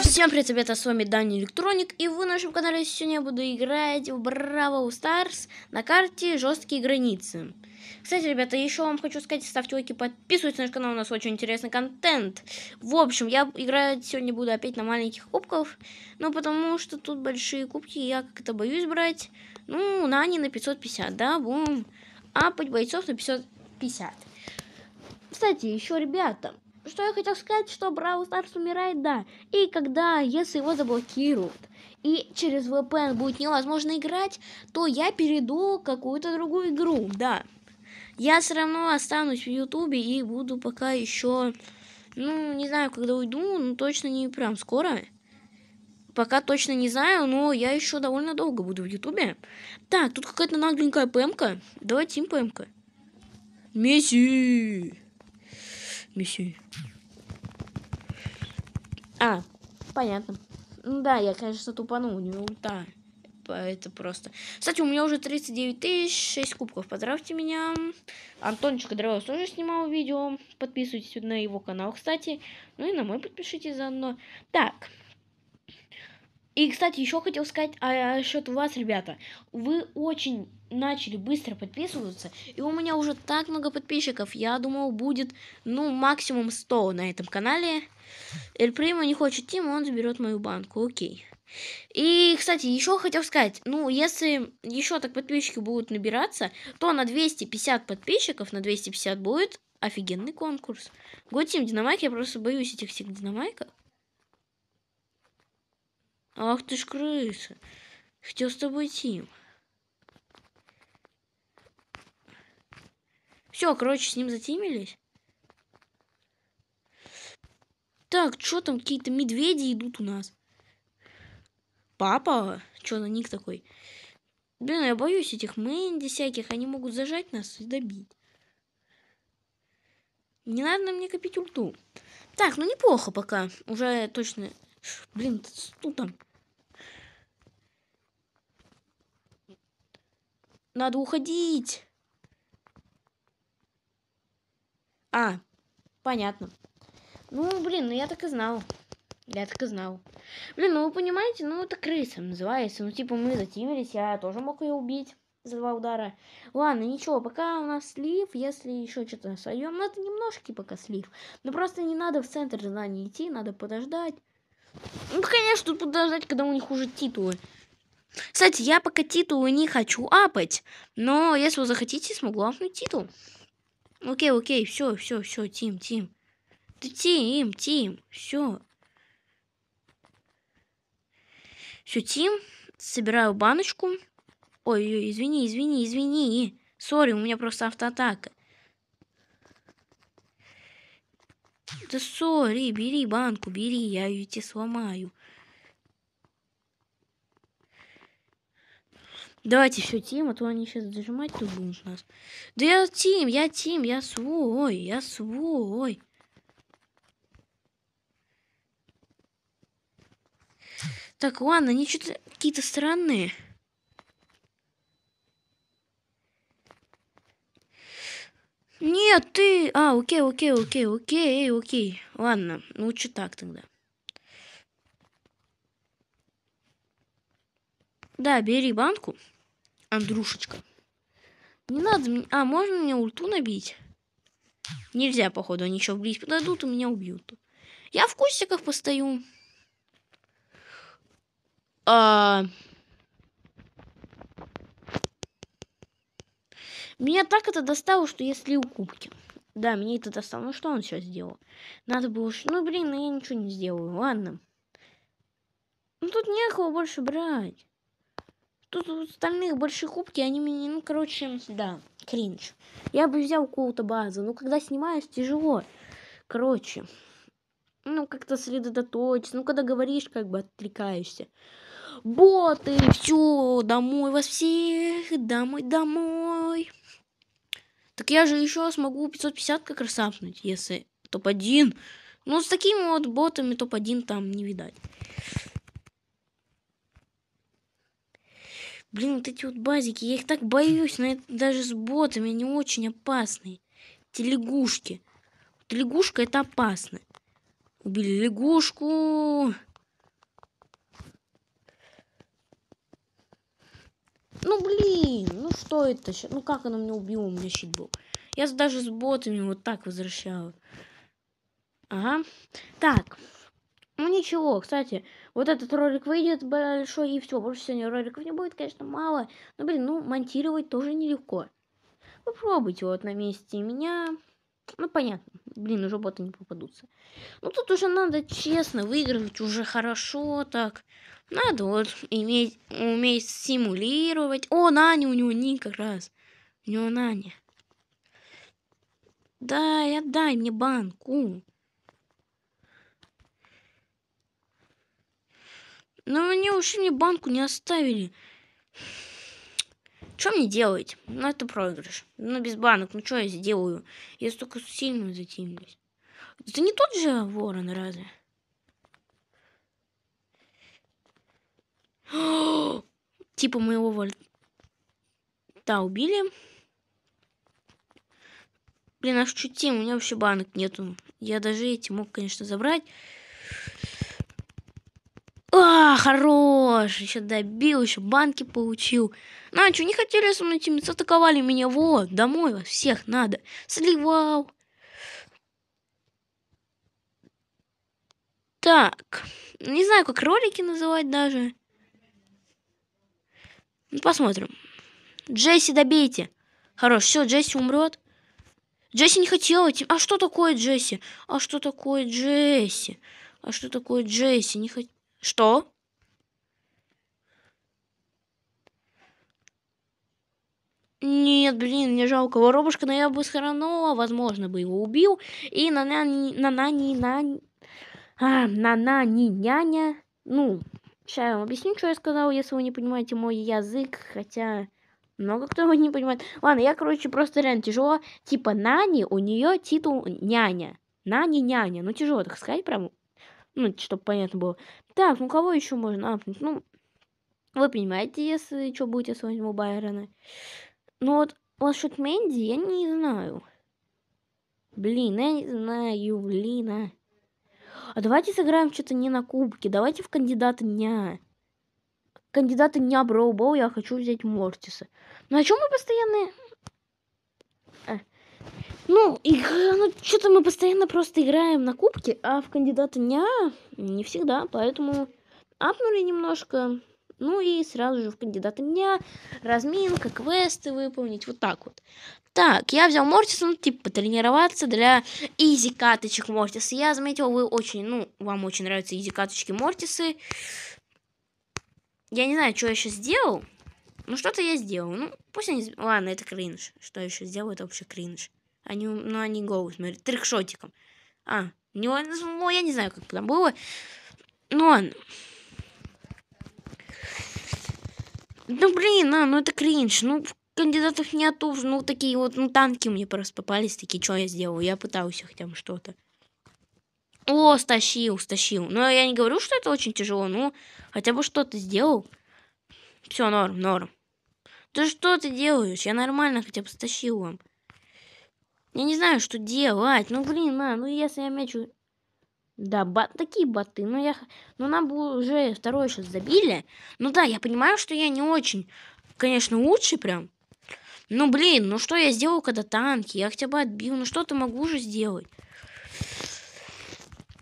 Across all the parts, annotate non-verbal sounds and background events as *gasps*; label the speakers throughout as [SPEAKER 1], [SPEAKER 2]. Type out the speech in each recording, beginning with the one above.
[SPEAKER 1] Всем привет, ребята, с вами Дани Электроник, и вы на нашем канале сегодня буду играть в Браво Старс на карте Жесткие Границы. Кстати, ребята, еще вам хочу сказать, ставьте лайки, подписывайтесь на наш канал, у нас очень интересный контент. В общем, я играть сегодня буду опять на маленьких кубков, но потому что тут большие кубки, я как-то боюсь брать. Ну, на они на 550, да, бум а бойцов на 550. Кстати, еще, ребята, что я хотел сказать, что Брау Старс умирает, да. И когда, если его заблокируют, и через VPN будет невозможно играть, то я перейду в какую-то другую игру, да. Я все равно останусь в Ютубе и буду пока еще, ну, не знаю, когда уйду, но точно не прям скоро пока точно не знаю, но я еще довольно долго буду в Ютубе. Так, тут какая-то нагленькая пм Давайте им ПМ-ка. Месси! Месси. А, понятно. Ну да, я, конечно, тупанул, у него ульта. Это просто... Кстати, у меня уже 39 тысяч, 6 кубков. Поздравьте меня. Антончик Древос тоже снимал видео. Подписывайтесь на его канал, кстати. Ну и на мой подпишитесь заодно. Так, и, кстати, еще хотел сказать а, а счет вас, ребята. Вы очень начали быстро подписываться, и у меня уже так много подписчиков. Я думал, будет, ну, максимум 100 на этом канале. Эль Прима не хочет Тима, он заберет мою банку, окей. И, кстати, еще хотел сказать, ну, если еще так подписчики будут набираться, то на 250 подписчиков, на 250 будет офигенный конкурс. Готим Динамайк, я просто боюсь этих всех Динамайков. Ах ты ж крыса. Хотел с тобой идти. Все, короче, с ним затимились. Так, что там, какие-то медведи идут у нас. Папа? Что на них такой? Блин, я боюсь этих мэнди всяких. Они могут зажать нас и добить. Не надо мне копить ульту. Так, ну неплохо пока. Уже точно... Блин, тут там Надо уходить. А, понятно. Ну, блин, ну я так и знал. Я так и знал. Блин, ну вы понимаете, ну это крыса называется. Ну типа мы затимились, я тоже мог ее убить за два удара. Ладно, ничего, пока у нас слив, если еще что-то сольем, ну это немножко пока слив. Но просто не надо в центр здания идти, надо подождать. Ну, конечно, тут подождать, когда у них уже титулы. Кстати, я пока титул не хочу апать, но если вы захотите, смогу апнуть титул. Окей, окей, все, все, все, Тим, Тим. Ты Тим, Тим, все. Все, Тим, собираю баночку. Ой, ой, извини, извини, извини. Сори, у меня просто автоатака. Да сори, бери банку, бери, я ее тебе сломаю. Давайте все, Тим, а то они сейчас зажимать тут будут нас. Да я Тим, я Тим, я свой, я свой. Так, ладно, они что-то какие-то странные. Нет, ты... А, окей, окей, окей, окей, окей. Ладно, лучше ну, так тогда. Да, бери банку, Андрушечка. Не надо мне... А, можно мне ульту набить? Нельзя, походу, они еще вблизь подойдут и меня убьют. Я в кустиках постою. А... Меня так это достало, что я слил кубки. Да, меня это достало. Ну что он сейчас сделал? Надо было... Ну, блин, я ничего не сделаю. Ладно. Ну, тут некого больше брать. Тут у остальных большие кубки, они мне, ну, короче, да, кринж. Я бы взял какого-то базу, но когда снимаешь, тяжело. Короче, ну, как-то сосредоточиться, ну, когда говоришь, как бы отвлекаешься. Боты, все, домой вас всех, домой, домой. Так я же еще смогу 550 как раз если топ-1. Ну, с такими вот ботами топ-1 там не видать. Блин, вот эти вот базики, я их так боюсь, но это даже с ботами они очень опасные. Эти лягушки. Вот лягушка это опасно. Убили лягушку. Ну блин, ну что это? Ну как она меня убила? У меня щит был. Я даже с ботами вот так возвращала. Ага. Так ничего, кстати, вот этот ролик выйдет большой, и все, больше сегодня роликов не будет, конечно, мало. Но, блин, ну, монтировать тоже нелегко. Попробуйте вот на месте меня. Ну, понятно. Блин, уже боты не попадутся. Ну, тут уже надо честно выигрывать уже хорошо так. Надо вот иметь, уметь симулировать. О, Наня у него ник как раз. У него Наня. Дай, отдай мне банку. Но они вообще мне банку не оставили. Что мне делать? Ну, это проигрыш. Ну, без банок, ну, что я сделаю? Я столько сильно затемнилась. Это не тот же ворон, разве? *gasps* типа моего вольта убили. Блин, аж чуть тем, у меня вообще банок нету. Я даже эти мог, конечно, забрать. А, хорош! Еще добил, еще банки получил. Начо, не хотели со мной тимиться, атаковали меня. Вот, домой вас всех надо. Сливал. Так, не знаю, как ролики называть даже. Ну, посмотрим. Джесси добейте. Хорош, все, Джесси умрет. Джесси не хотела тим... А что такое Джесси? А что такое Джесси? А что такое Джесси? Не хотела... Что? Нет, блин, мне жалко воробушка, но я бы все равно, возможно, бы его убил. И на на на нани, на, на на нани, няня. Ну, сейчас я вам объясню, что я сказала, если вы не понимаете мой язык, хотя много кто его не понимает. Ладно, я, короче, просто реально тяжело. Типа нани, у нее титул няня. Нани, няня. Ну, тяжело так сказать, прям ну, чтобы понятно было. Так, ну кого еще можно апнуть? Ну, вы понимаете, если что будете с вами у Байрона. Ну вот, насчет Мэнди я не знаю. Блин, я не знаю, блин, а. А давайте сыграем что-то не на кубке. Давайте в кандидата дня. Кандидата дня Броубоу я хочу взять Мортиса. Ну а чем мы постоянные... Ну, и ну что-то мы постоянно просто играем на кубке, а в кандидата дня не всегда, поэтому апнули немножко. Ну и сразу же в кандидата дня разминка, квесты выполнить, вот так вот. Так, я взял Мортиса, ну, типа, потренироваться для изи-каточек Мортиса. Я заметил, вы очень, ну, вам очень нравятся изи-каточки Мортисы. Я не знаю, что я сейчас сделал. Ну, что-то я сделал. Ну, пусть они... Ладно, это кринж. Что я еще сделал, это вообще кринж. Они, ну, они голову смотрят трикшотиком. А, не него, ну, я не знаю, как там было. ну он... Ну, блин, а, ну это кринж. Ну, кандидатов нету. Ну, такие вот, ну, танки мне просто попались. Такие, что я сделал? Я пытался хотя бы что-то. О, стащил, стащил. Но я не говорю, что это очень тяжело. Ну, хотя бы что-то сделал. Все, норм, норм. Да что ты делаешь? Я нормально хотя бы стащил вам. Я не знаю, что делать. Ну, блин, а, ну если я мячу... Да, бат, такие баты. Ну, я... ну, нам бы уже второй сейчас забили. Ну да, я понимаю, что я не очень, конечно, лучше прям. Ну, блин, ну что я сделал, когда танки? Я хотя бы отбил. Ну, что-то могу уже сделать.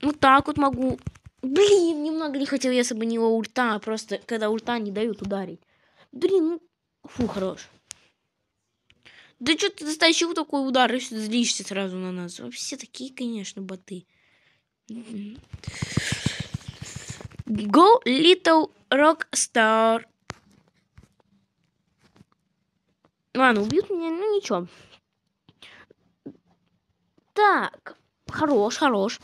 [SPEAKER 1] Ну, так вот могу. Блин, немного не хотел, если бы не его ульта. А просто, когда ульта не дают ударить. Блин, ну фу, хорош. Да что ты затащил такой удар и злишься сразу на нас? Все такие, конечно, боты. Go Little Rock Star. Ладно, убьют меня, ну ничего. Так, хорош, хорош.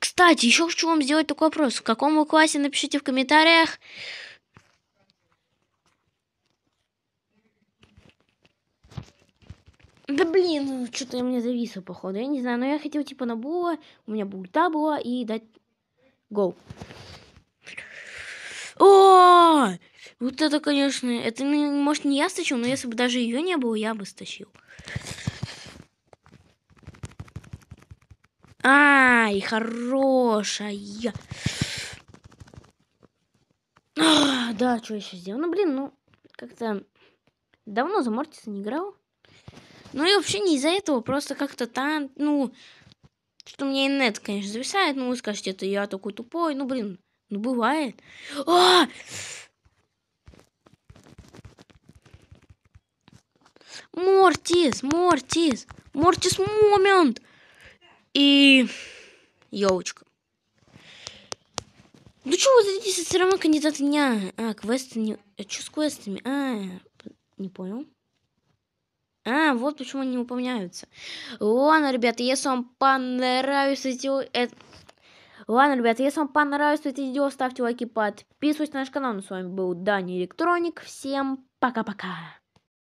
[SPEAKER 1] Кстати, еще хочу вам сделать такой вопрос. В каком вы классе, напишите в комментариях. Да блин, ну что-то я мне зависло, походу. Я не знаю, но я хотел типа на була, у меня бульта была, и дать... Гоу. О! Вот это, конечно, это, ну, может, не я стащил, но если бы даже ее не было, я бы стащил. Ай, хорошая. А, да, что я сейчас сделал? Ну, блин, ну, как-то давно за Мортиса не играл. Ну и вообще не из-за этого, просто как-то там, ну, что у меня инет, конечно, зависает, ну вы скажете, это я такой тупой, ну блин, ну бывает. А! Мортис, Мортис, Мортис момент. И елочка. Ну что вы здесь все равно кандидат дня? А, квесты не... А э, что с квестами? А, не понял. А, вот почему они упоминаются. Ладно, ребята, если вам понравится эти... Это... Ладно, ребята, если вам понравилось это видео, ставьте лайки, подписывайтесь на наш канал. Ну, с вами был Дани Электроник. Всем пока-пока.